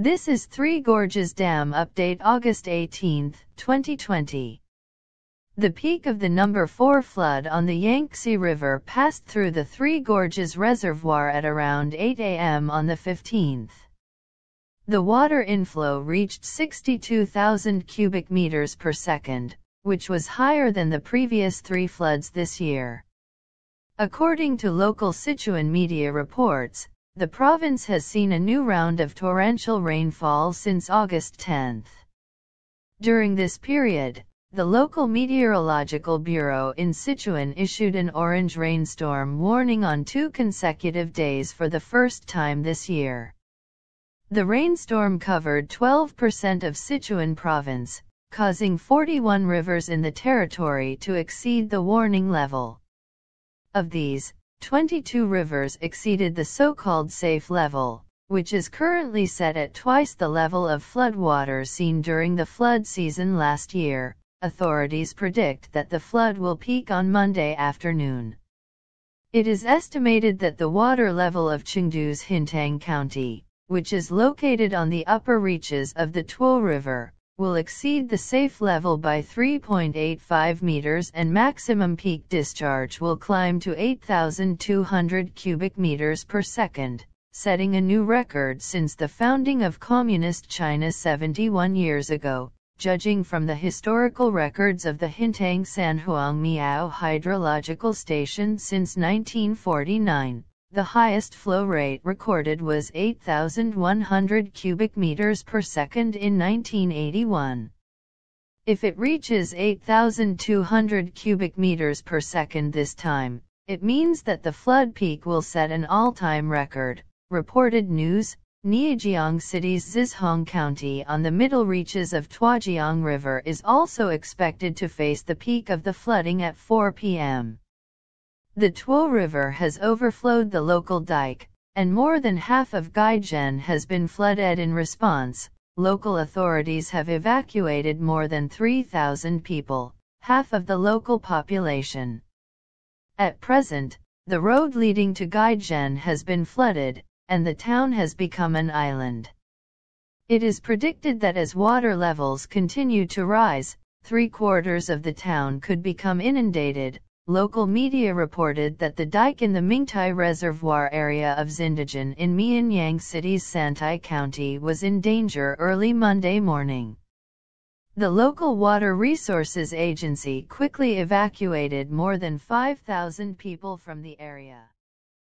This is Three Gorges Dam Update August 18, 2020. The peak of the number 4 flood on the Yangtze River passed through the Three Gorges Reservoir at around 8 a.m. on the 15th. The water inflow reached 62,000 cubic meters per second, which was higher than the previous three floods this year. According to local Sichuan media reports, the province has seen a new round of torrential rainfall since August 10. During this period, the local meteorological bureau in Sichuan issued an orange rainstorm warning on two consecutive days for the first time this year. The rainstorm covered 12% of Sichuan province, causing 41 rivers in the territory to exceed the warning level. Of these, 22 rivers exceeded the so-called safe level, which is currently set at twice the level of floodwater seen during the flood season last year. Authorities predict that the flood will peak on Monday afternoon. It is estimated that the water level of Chengdu's Hintang County, which is located on the upper reaches of the Tuo River, will exceed the safe level by 3.85 meters and maximum peak discharge will climb to 8,200 cubic meters per second, setting a new record since the founding of Communist China 71 years ago, judging from the historical records of the Hintang Sanhuang Miao Hydrological Station since 1949. The highest flow rate recorded was 8,100 cubic meters per second in 1981. If it reaches 8,200 cubic meters per second this time, it means that the flood peak will set an all-time record, reported news, Nijiang City's Zizhong County on the middle reaches of Tuajiang River is also expected to face the peak of the flooding at 4 p.m. The Tuo River has overflowed the local dike, and more than half of Gaijen has been flooded in response. Local authorities have evacuated more than 3,000 people, half of the local population. At present, the road leading to Gaijen has been flooded, and the town has become an island. It is predicted that as water levels continue to rise, three quarters of the town could become inundated, local media reported that the dike in the Mingtai Reservoir area of Zindajin in Mianyang City's Santai County was in danger early Monday morning. The local Water Resources Agency quickly evacuated more than 5,000 people from the area.